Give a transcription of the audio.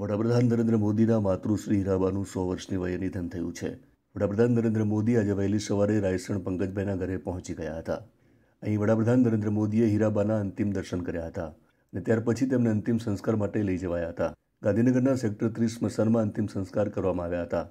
વડાપ્રધાન નરેન્દ્ર મોદીના માતૃશ્રી હીરાબાનું સો વર્ષની વયે નિધન થયું છે વડાપ્રધાન નરેન્દ્ર મોદી આજે વહેલી સવારે રાયસણ પંકજભાઈના ઘરે પહોંચી ગયા હતા અહીં વડાપ્રધાન નરેન્દ્ર મોદીએ હીરાબાના અંતિમ દર્શન કર્યા હતા અને ત્યાર પછી તેમને અંતિમ સંસ્કાર માટે લઈ જવાયા હતા ગાંધીનગરના સેક્ટર ત્રીસ સ્મશાનમાં અંતિમ સંસ્કાર કરવામાં આવ્યા હતા